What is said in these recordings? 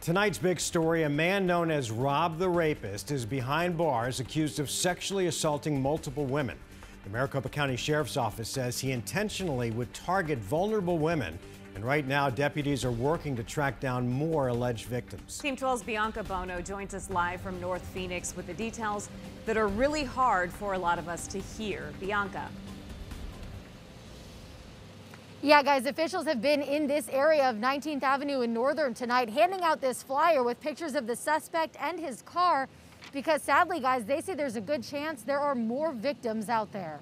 Tonight's big story, a man known as Rob the Rapist is behind bars accused of sexually assaulting multiple women. The Maricopa County Sheriff's Office says he intentionally would target vulnerable women. And right now, deputies are working to track down more alleged victims. Team 12's Bianca Bono joins us live from North Phoenix with the details that are really hard for a lot of us to hear. Bianca. Yeah, guys, officials have been in this area of 19th Avenue in Northern tonight, handing out this flyer with pictures of the suspect and his car because sadly, guys, they say there's a good chance there are more victims out there.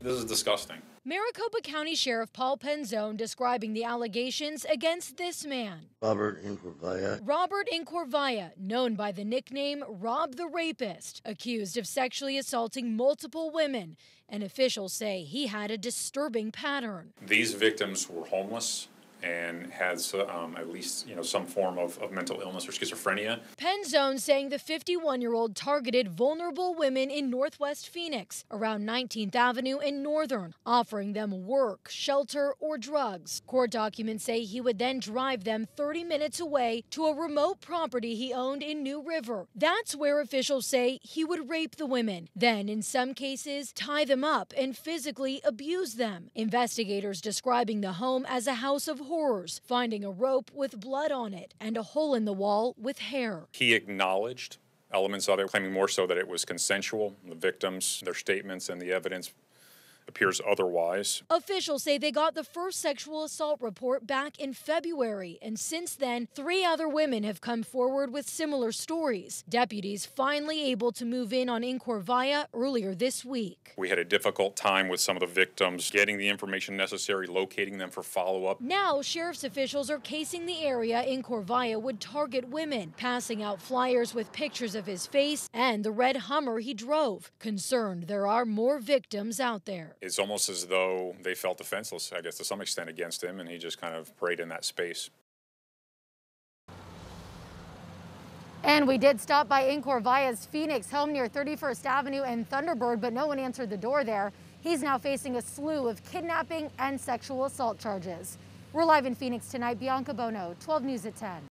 This is disgusting. Maricopa County Sheriff Paul Penzone describing the allegations against this man. Robert Incorvaya. Robert Incorvaya, known by the nickname Rob the Rapist, accused of sexually assaulting multiple women, and officials say he had a disturbing pattern. These victims were homeless, and has um, at least you know some form of, of mental illness or schizophrenia. Penzone saying the 51-year-old targeted vulnerable women in Northwest Phoenix, around 19th Avenue and Northern, offering them work, shelter, or drugs. Court documents say he would then drive them 30 minutes away to a remote property he owned in New River. That's where officials say he would rape the women, then in some cases tie them up and physically abuse them. Investigators describing the home as a house of horrors, finding a rope with blood on it and a hole in the wall with hair. He acknowledged elements of it, claiming more so that it was consensual. The victims, their statements, and the evidence appears otherwise. Officials say they got the first sexual assault report back in February, and since then, three other women have come forward with similar stories. Deputies finally able to move in on Incorvaya earlier this week. We had a difficult time with some of the victims, getting the information necessary, locating them for follow up. Now, sheriff's officials are casing the area in would target women, passing out flyers with pictures of his face and the red Hummer he drove, concerned there are more victims out there it's almost as though they felt defenseless, I guess, to some extent against him, and he just kind of prayed in that space. And we did stop by Via's Phoenix home near 31st Avenue and Thunderbird, but no one answered the door there. He's now facing a slew of kidnapping and sexual assault charges. We're live in Phoenix tonight. Bianca Bono, 12 News at 10.